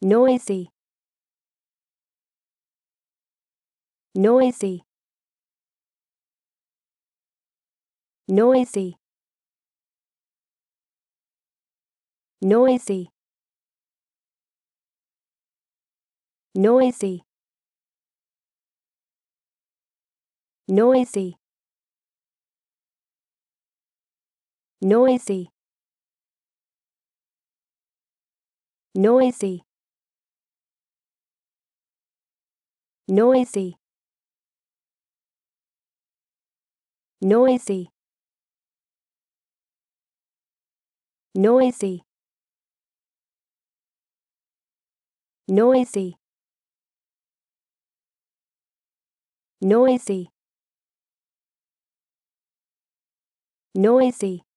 noisy noisy noisy noisy noisy noisy noisy noisy noisy noisy noisy noisy noisy noisy